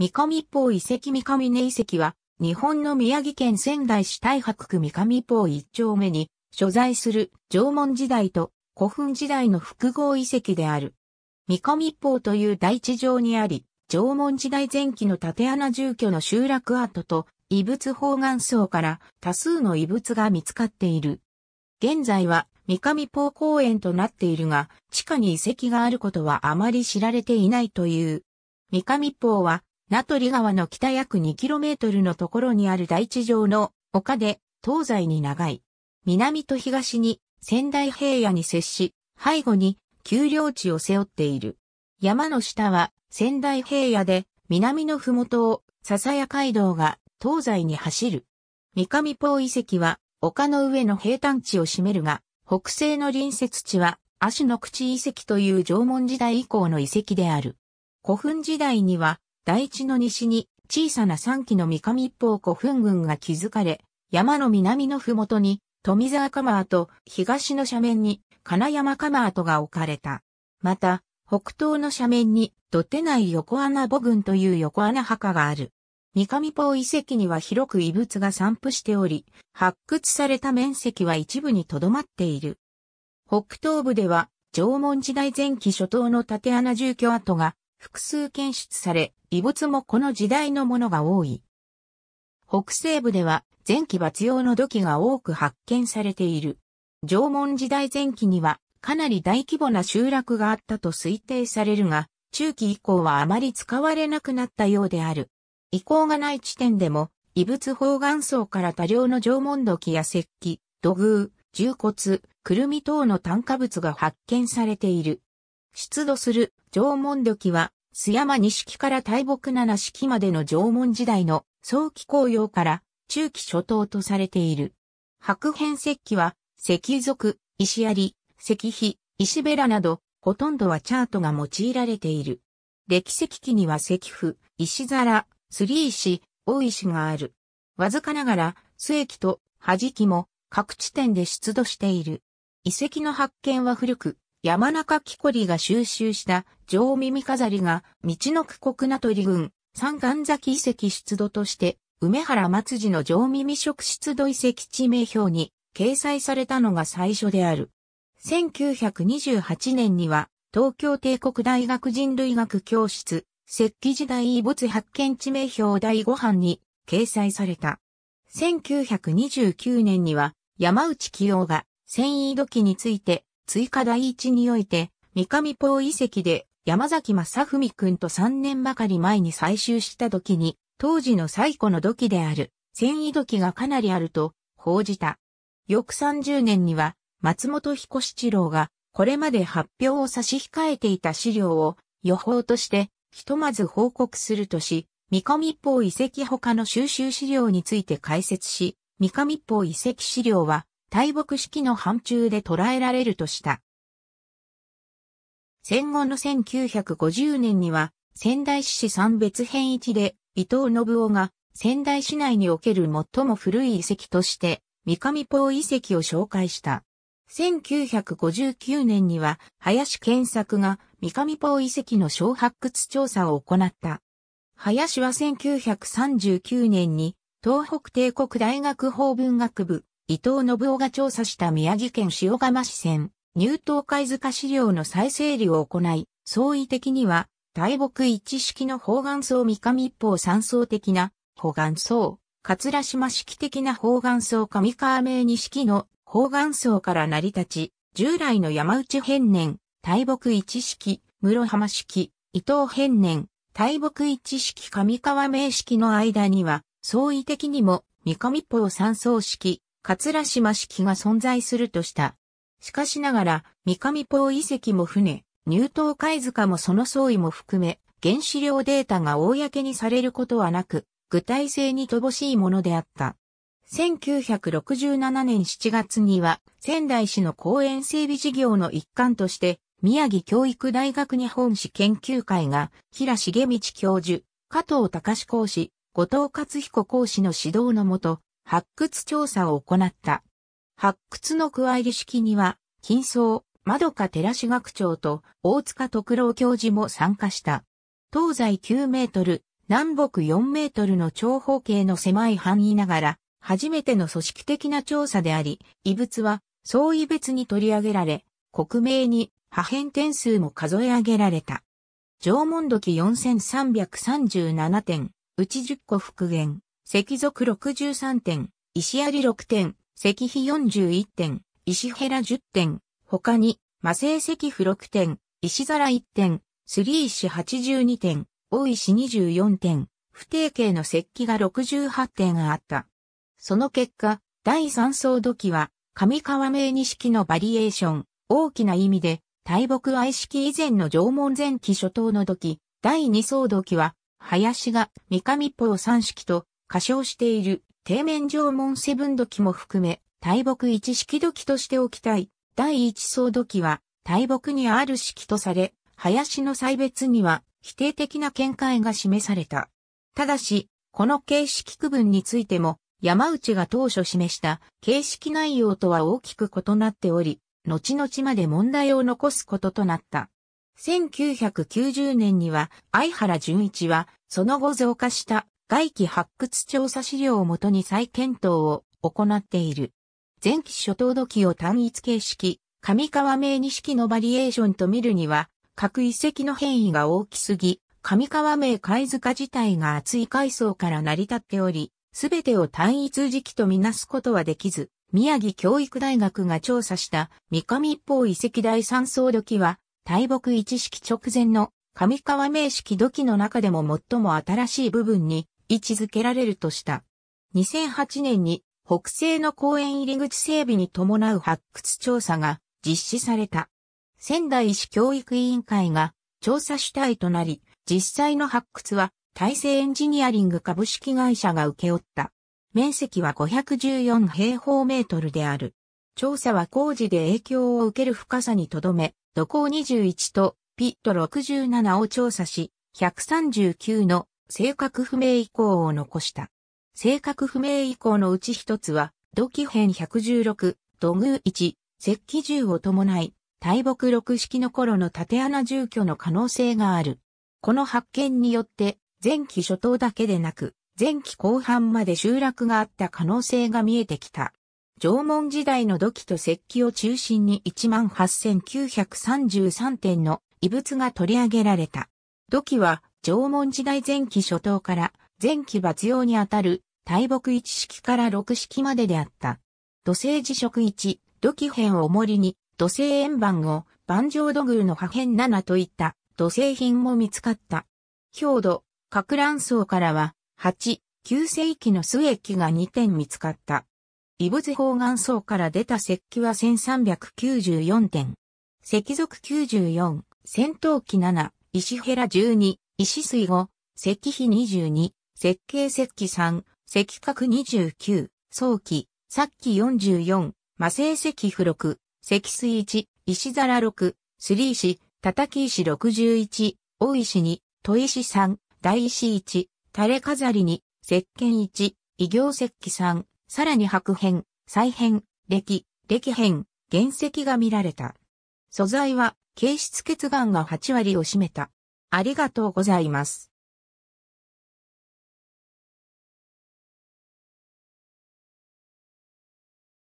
三上方遺跡三上根遺跡は、日本の宮城県仙台市太白区三上方一丁目に、所在する縄文時代と古墳時代の複合遺跡である。三上方という大地上にあり、縄文時代前期の縦穴住居の集落跡と遺物方眼層から多数の遺物が見つかっている。現在は三上方公園となっているが、地下に遺跡があることはあまり知られていないという。三上方は名取川の北約 2km のところにある大地上の丘で、東西に長い。南と東に仙台平野に接し、背後に丘陵地を背負っている。山の下は仙台平野で、南の麓を笹谷街道が東西に走る。三上ポ遺跡は丘の上の平坦地を占めるが、北西の隣接地は足の口遺跡という縄文時代以降の遺跡である。古墳時代には台地の西に小さな三基の三上一方古墳群が築かれ、山の南の麓に富沢釜跡、東の斜面に金山釜跡が置かれた。また、北東の斜面に土手内横穴母群という横穴墓がある。三上坊遺跡には広く遺物が散布しており、発掘された面積は一部に留まっている。北東部では、縄文時代前期初頭の縦穴住居跡が複数検出され、遺物もこの時代のものが多い。北西部では前期抜用の土器が多く発見されている。縄文時代前期にはかなり大規模な集落があったと推定されるが、中期以降はあまり使われなくなったようである。遺構がない地点でも、異物方眼層から多量の縄文土器や石器、土偶、重骨、くるみ等の炭化物が発見されている。出土する縄文土器は、須山錦から大木七式までの縄文時代の早期紅葉から中期初頭とされている。白変石器は、石族、石槍、石碑、石べらなど、ほとんどはチャートが用いられている。歴石器には石符、石皿、すり石、大石がある。わずかながら、須期と、弾きも、各地点で出土している。遺跡の発見は古く、山中木こりが収集した上耳飾りが、道の区国名取郡、三冠崎遺跡出土として、梅原松寺の上耳職出土遺跡地名表に掲載されたのが最初である。1928年には、東京帝国大学人類学教室、石器時代遺物発見地名表第5版に掲載された。1929年には、山内清が、繊維土器について、追加第一において、三上ポー遺跡で山崎正文くんと3年ばかり前に採集した時に、当時の最古の土器である、繊維土器がかなりあると報じた。翌30年には、松本彦七郎が、これまで発表を差し控えていた資料を予報として、ひとまず報告するとし、三上法遺跡他の収集資料について解説し、三上法遺跡資料は大木式の範疇で捉えられるとした。戦後の1950年には、仙台市産別編一で、伊藤信夫が仙台市内における最も古い遺跡として、三上ポ遺跡を紹介した。1959年には、林健作が三上ポ遺跡の小発掘調査を行った。林は1939年に、東北帝国大学法文学部伊藤信夫が調査した宮城県塩釜市線、入東貝塚資料の再整理を行い、相違的には、大木一式の方眼層三上一方三層的な方眼層、桂島式的な方眼層上川名二式の方眼層から成り立ち、従来の山内変年、大木一式、室浜式、伊藤変年、大木一式上川名式の間には、相違的にも三上一方三層式、桂島式が存在するとした。しかしながら、三上ポ遺跡も船、入島貝塚もその相違も含め、原子量データが公にされることはなく、具体性に乏しいものであった。1967年7月には、仙台市の公園整備事業の一環として、宮城教育大学日本史研究会が、平重道教授、加藤隆講師、後藤勝彦講師の指導のもと、発掘調査を行った。発掘の加入り式には、金層、窓か寺志学長と大塚徳郎教授も参加した。東西9メートル、南北4メートルの長方形の狭い範囲ながら、初めての組織的な調査であり、遺物は相違別に取り上げられ、国名に破片点数も数え上げられた。縄文土器4337点、うち10個復元。石属63点、石り6点、石碑41点、石ヘラ10点、他に、魔性石符6点、石皿1点、スリー石82点、大石24点、不定形の石器が68点あった。その結果、第3層土器は、上川名錦のバリエーション、大きな意味で、大木愛式以前の縄文前期初頭の土器、第2層土器は、林が三上っぽ三式と過小している、底面縄文セブン土器も含め、大木一式土器としておきたい。第一層土器は、大木にある式とされ、林の歳別には、否定的な見解が示された。ただし、この形式区分についても、山内が当初示した形式内容とは大きく異なっており、後々まで問題を残すこととなった。1990年には、相原淳一は、その後増加した外気発掘調査資料をもとに再検討を行っている。前期初等土器を単一形式、上川名二式のバリエーションと見るには、各遺跡の変異が大きすぎ、上川名貝塚自体が厚い階層から成り立っており、すべてを単一時期とみなすことはできず、宮城教育大学が調査した三上一方遺跡第三層土器は、大木一式直前の上川名式土器の中でも最も新しい部分に位置づけられるとした。2008年に北西の公園入り口整備に伴う発掘調査が実施された。仙台市教育委員会が調査主体となり、実際の発掘は大成エンジニアリング株式会社が受け負った。面積は514平方メートルである。調査は工事で影響を受ける深さにとどめ、土高21とピット67を調査し、139の性格不明遺構を残した。性格不明遺構のうち一つは、土器編116、土偶1、石器銃を伴い、大木六式の頃の縦穴住居の可能性がある。この発見によって、前期初頭だけでなく、前期後半まで集落があった可能性が見えてきた。縄文時代の土器と石器を中心に18,933点の遺物が取り上げられた。土器は縄文時代前期初頭から前期抜用にあたる大木一式から六式までであった。土星磁石一、土器片をりに、土星円盤を、盤上土偶の破片七といった土星品も見つかった。表土、格乱層からは、八、九世紀の末期が2点見つかった。異物方眼層から出た石器は1394点。石属94、戦闘機7、石ヘラ12、石水後、石碑二22、石計石器三、石角十九、早期、さっき四44、魔性石符六、石水一、石皿六、スリー石、叩き石十一、大石二、砥石三、大石一、垂れ飾りに、石鹸一、異形石器三、さらに白片、再編、歴、歴編、原石が見られた。素材は、形質血岩が8割を占めた。ありがとうございます。